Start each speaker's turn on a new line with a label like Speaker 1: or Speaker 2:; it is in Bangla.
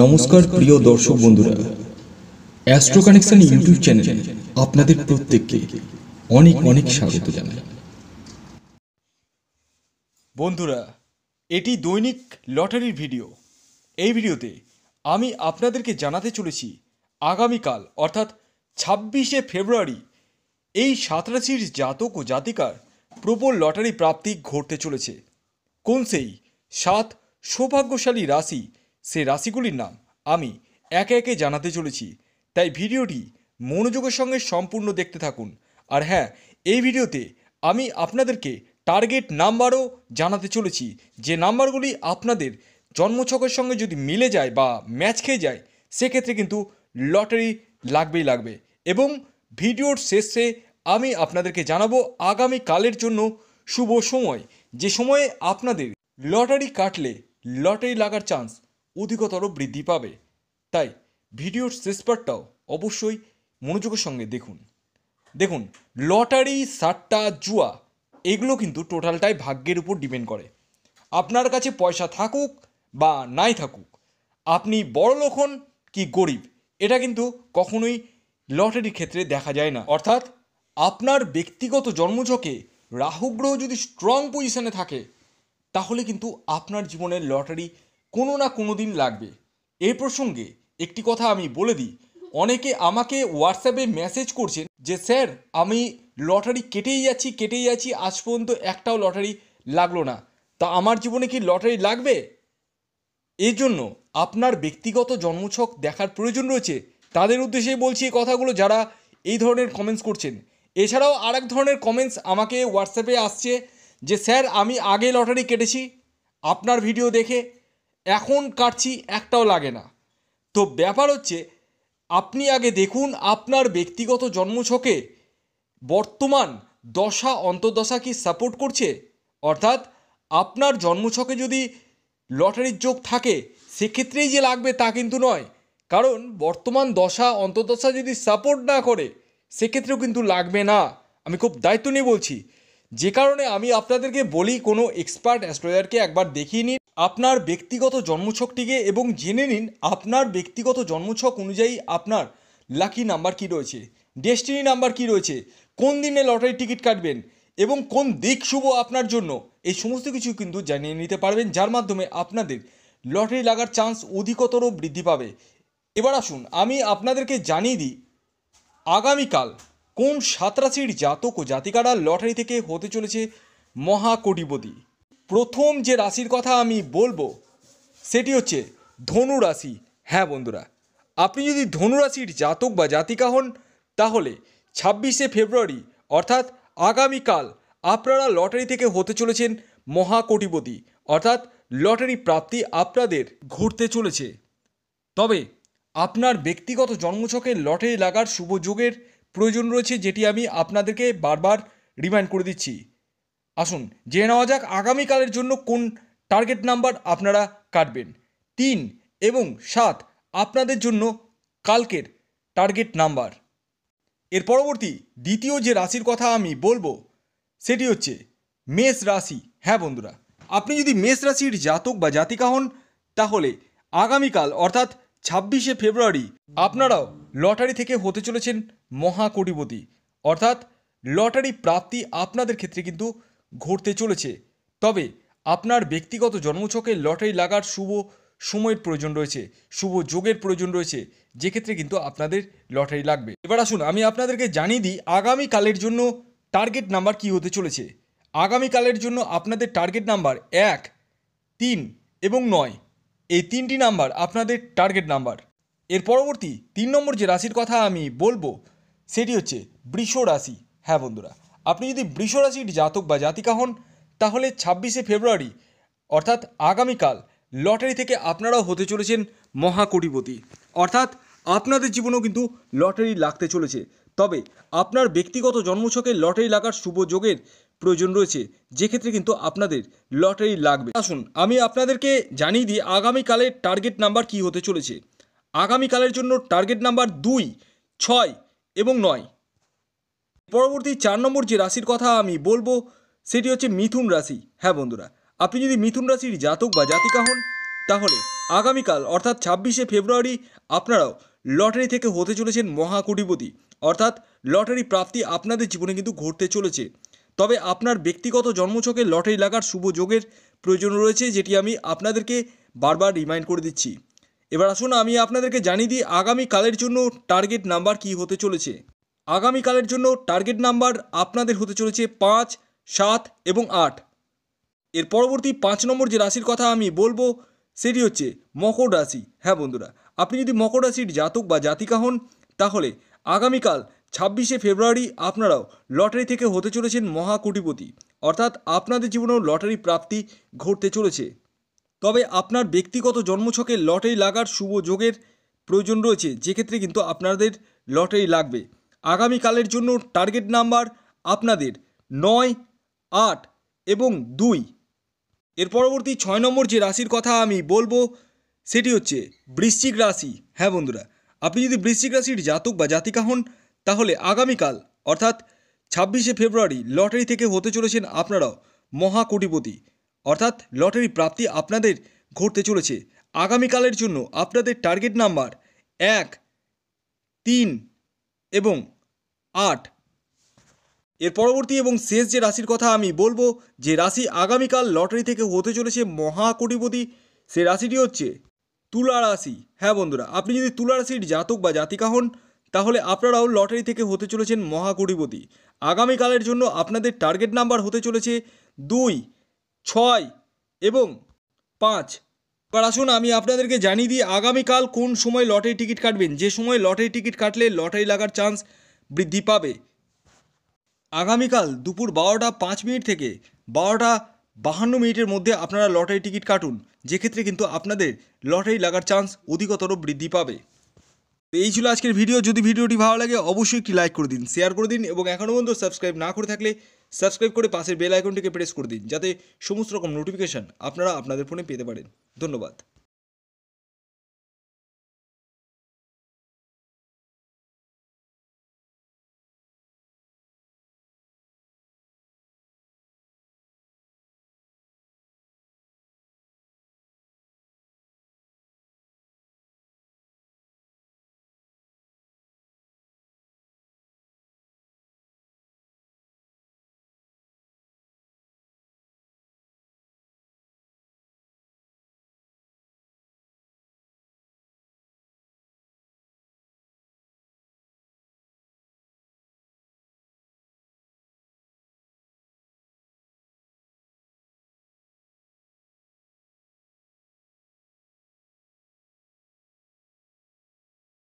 Speaker 1: নমস্কার প্রিয় দর্শক বন্ধুরা অ্যাস্ট্রো কানেকশন ইউটিউব চ্যানেলে আপনাদের প্রত্যেককে অনেক অনেক স্বাগত জানাই বন্ধুরা এটি দৈনিক লটারির ভিডিও এই ভিডিওতে আমি আপনাদেরকে জানাতে চলেছি আগামীকাল অর্থাৎ ছাব্বিশে ফেব্রুয়ারি এই সাতরাশির জাতক ও জাতিকার প্রবল লটারি প্রাপ্তি ঘটতে চলেছে কোন সেই সাত সৌভাগ্যশালী রাশি সে রাশিগুলির নাম আমি একে একে জানাতে চলেছি তাই ভিডিওটি মনোযোগের সঙ্গে সম্পূর্ণ দেখতে থাকুন আর হ্যাঁ এই ভিডিওতে আমি আপনাদেরকে টার্গেট নাম্বারও জানাতে চলেছি যে নাম্বারগুলি আপনাদের জন্মছকের সঙ্গে যদি মিলে যায় বা ম্যাচ খেয়ে যায় সেক্ষেত্রে কিন্তু লটারি লাগবেই লাগবে এবং ভিডিওর শেষে আমি আপনাদেরকে জানাবো আগামী কালের জন্য শুভ সময় যে সময়ে আপনাদের লটারি কাটলে লটারি লাগার চান্স অধিকতর বৃদ্ধি পাবে তাই ভিডিওর শেষ পার্টটাও অবশ্যই মনোযোগের সঙ্গে দেখুন দেখুন লটারি সাট্টা জুয়া এগুলো কিন্তু টোটালটাই ভাগ্যের উপর ডিপেন্ড করে আপনার কাছে পয়সা থাকুক বা নাই থাকুক আপনি বড় লোক হন কি গরিব এটা কিন্তু কখনোই লটারির ক্ষেত্রে দেখা যায় না অর্থাৎ আপনার ব্যক্তিগত জন্মঝকে রাহুগ্রহ যদি স্ট্রং পজিশনে থাকে তাহলে কিন্তু আপনার জীবনের লটারি কোনো না কোনো দিন লাগবে এই প্রসঙ্গে একটি কথা আমি বলে দিই অনেকে আমাকে হোয়াটসঅ্যাপে মেসেজ করছেন যে স্যার আমি লটারি কেটেই যাচ্ছি কেটেই যাচ্ছি আজ পর্যন্ত একটাও লটারি লাগলো না তা আমার জীবনে কি লটারি লাগবে এর জন্য আপনার ব্যক্তিগত জন্মছক দেখার প্রয়োজন রয়েছে তাদের উদ্দেশ্যেই বলছি এই কথাগুলো যারা এই ধরনের কমেন্টস করছেন এছাড়াও আর এক ধরনের কমেন্টস আমাকে হোয়াটসঅ্যাপে আসছে যে স্যার আমি আগে লটারি কেটেছি আপনার ভিডিও দেখে এখন কাটছি একটাও লাগে না তো ব্যাপার হচ্ছে আপনি আগে দেখুন আপনার ব্যক্তিগত জন্মছকে বর্তমান দশা অন্তর্দশা কি সাপোর্ট করছে অর্থাৎ আপনার জন্মছকে যদি লটারির যোগ থাকে সেক্ষেত্রেই যে লাগবে তা কিন্তু নয় কারণ বর্তমান দশা অন্তর্দশা যদি সাপোর্ট না করে সেক্ষেত্রেও কিন্তু লাগবে না আমি খুব দায়িত্ব নিয়ে বলছি যে কারণে আমি আপনাদেরকে বলি কোনো এক্সপার্ট অ্যাস্ট্রোলজারকে একবার দেখিয়ে নিন আপনার ব্যক্তিগত জন্মছকটিকে এবং জেনে নিন আপনার ব্যক্তিগত জন্মছক অনুযায়ী আপনার লাকি নাম্বার কি রয়েছে ডেস্টিনি নাম্বার কি রয়েছে কোন দিনে লটারি টিকিট কাটবেন এবং কোন দিক শুভ আপনার জন্য এই সমস্ত কিছু কিন্তু জানিয়ে নিতে পারবেন যার মাধ্যমে আপনাদের লটারি লাগার চান্স অধিকতর বৃদ্ধি পাবে এবার আসুন আমি আপনাদেরকে জানিয়ে দিই আগামীকাল কোন সাতরাশির জাতক ও জাতিকারা লটারি থেকে হতে চলেছে মহাকটিপতি প্রথম যে রাশির কথা আমি বলবো সেটি হচ্ছে ধনু রাশি হ্যাঁ বন্ধুরা আপনি যদি ধনু রাশির জাতক বা জাতিকা হন তাহলে ছাব্বিশে ফেব্রুয়ারি অর্থাৎ আগামীকাল আপনারা লটারি থেকে হতে চলেছেন মহাকোটিপতি অর্থাৎ লটারি প্রাপ্তি আপনাদের ঘটতে চলেছে তবে আপনার ব্যক্তিগত জন্মছকে লটারি লাগার শুভ যোগের প্রয়োজন রয়েছে যেটি আমি আপনাদেরকে বারবার রিমাইন্ড করে দিচ্ছি আসুন জেনে নেওয়া যাক আগামীকালের জন্য কোন টার্গেট নাম্বার আপনারা কাটবেন তিন এবং সাত আপনাদের জন্য কালকের টার্গেট নাম্বার এর পরবর্তী দ্বিতীয় যে রাশির কথা আমি বলবো সেটি হচ্ছে মেষ রাশি হ্যাঁ বন্ধুরা আপনি যদি মেষ রাশির জাতক বা জাতিকা হন তাহলে আগামীকাল অর্থাৎ ছাব্বিশে ফেব্রুয়ারি আপনারাও লটারি থেকে হতে চলেছেন মহাকটিপতি অর্থাৎ লটারি প্রাপ্তি আপনাদের ক্ষেত্রে কিন্তু ঘটতে চলেছে তবে আপনার ব্যক্তিগত জন্মছকে লটারি লাগার শুভ সময়ের প্রয়োজন রয়েছে শুভ যোগের প্রয়োজন রয়েছে যে ক্ষেত্রে কিন্তু আপনাদের লটারি লাগবে এবার আসুন আমি আপনাদেরকে জানিয়ে দিই আগামীকালের জন্য টার্গেট নাম্বার কি হতে চলেছে আগামীকালের জন্য আপনাদের টার্গেট নাম্বার এক তিন এবং নয় এই তিনটি নাম্বার আপনাদের টার্গেট নাম্বার এর পরবর্তী তিন নম্বর যে রাশির কথা আমি বলবো সেটি হচ্ছে বৃষ রাশি হ্যাঁ বন্ধুরা আপনি যদি বৃষরাশির জাতক বা জাতিকা হন তাহলে ছাব্বিশে ফেব্রুয়ারি অর্থাৎ আগামীকাল লটারি থেকে আপনারাও হতে চলেছেন মহাকোটিপতি অর্থাৎ আপনাদের জীবনেও কিন্তু লটারি লাগতে চলেছে তবে আপনার ব্যক্তিগত জন্মছকে লটারি লাগার শুভ যোগের প্রয়োজন রয়েছে যেক্ষেত্রে কিন্তু আপনাদের লটারি লাগবে আসুন আমি আপনাদেরকে জানিয়ে দিই আগামীকালের টার্গেট নাম্বার কি হতে চলেছে আগামীকালের জন্য টার্গেট নাম্বার দুই ছয় এবং নয় পরবর্তী চার নম্বর যে রাশির কথা আমি বলবো সেটি হচ্ছে মিথুন রাশি হ্যাঁ বন্ধুরা আপনি যদি মিথুন রাশির জাতক বা জাতিকা হন তাহলে আগামীকাল অর্থাৎ ছাব্বিশে ফেব্রুয়ারি আপনারাও লটারি থেকে হতে চলেছেন মহাকুটিপতি অর্থাৎ লটারি প্রাপ্তি আপনাদের জীবনে কিন্তু ঘটতে চলেছে তবে আপনার ব্যক্তিগত জন্মছকে লটারি লাগার শুভ যোগের প্রয়োজন রয়েছে যেটি আমি আপনাদেরকে বারবার রিমাইন্ড করে দিচ্ছি এবার আসুন আমি আপনাদেরকে জানিয়ে দিই আগামীকালের জন্য টার্গেট নাম্বার কি হতে চলেছে আগামীকালের জন্য টার্গেট নাম্বার আপনাদের হতে চলেছে পাঁচ সাত এবং আট এর পরবর্তী পাঁচ নম্বর যে রাশির কথা আমি বলবো সেটি হচ্ছে মকর রাশি হ্যাঁ বন্ধুরা আপনি যদি মকর রাশির জাতক বা জাতিকা হন তাহলে আগামীকাল ছাব্বিশে ফেব্রুয়ারি আপনারাও লটারি থেকে হতে চলেছেন মহাকুটিপতি অর্থাৎ আপনাদের জীবনেও লটারি প্রাপ্তি ঘটতে চলেছে তবে আপনার ব্যক্তিগত জন্মছকে লটারি লাগার শুভ যোগের প্রয়োজন রয়েছে যেক্ষেত্রে কিন্তু আপনাদের লটারি লাগবে আগামীকালের জন্য টার্গেট নাম্বার আপনাদের নয় আট এবং দুই এর পরবর্তী ছয় নম্বর যে রাশির কথা আমি বলবো সেটি হচ্ছে বৃশ্চিক রাশি হ্যাঁ বন্ধুরা আপনি যদি বৃশ্চিক রাশির জাতক বা জাতিকা হন তাহলে আগামীকাল অর্থাৎ ছাব্বিশে ফেব্রুয়ারি লটারি থেকে হতে চলেছেন আপনারাও মহাকোটিপতি অর্থাৎ লটারি প্রাপ্তি আপনাদের ঘটতে চলেছে আগামীকালের জন্য আপনাদের টার্গেট নাম্বার এক তিন এবং আট এর পরবর্তী এবং শেষ যে রাশির কথা আমি বলবো যে রাশি আগামীকাল লটারি থেকে হতে চলেছে মহাকোটিপতি সে রাশিটি হচ্ছে তুলা রাশি হ্যাঁ বন্ধুরা আপনি যদি তুলা রাশির জাতক বা জাতিকা হন তাহলে আপনারাও লটারি থেকে হতে চলেছেন মহাকোটিপতি আগামীকালের জন্য আপনাদের টার্গেট নাম্বার হতে চলেছে দুই ছয় এবং পাঁচ এবার আসুন আমি আপনাদেরকে জানিয়ে দিই আগামীকাল কোন সময় লটারি টিকিট কাটবেন যে সময় লটারি টিকিট কাটলে লটারি লাগার চান্স বৃদ্ধি পাবে আগামীকাল দুপুর বারোটা পাঁচ মিনিট থেকে বারোটা বাহান্ন মিনিটের মধ্যে আপনারা লটারি টিকিট কাটুন যেক্ষেত্রে কিন্তু আপনাদের লটারি লাগার চান্স অধিকতর বৃদ্ধি পাবে তো এই ছিল আজকের ভিডিও যদি ভিডিওটি ভালো লাগে অবশ্যই একটি লাইক করে দিন শেয়ার করে দিন এবং এখনও পর্যন্ত সাবস্ক্রাইব না করে থাকলে সাবস্ক্রাইব করে পাশের বেল আইকনটিকে প্রেস করে দিন যাতে সমস্ত রকম নোটিফিকেশান আপনারা আপনাদের ফোনে পেতে পারেন ধন্যবাদ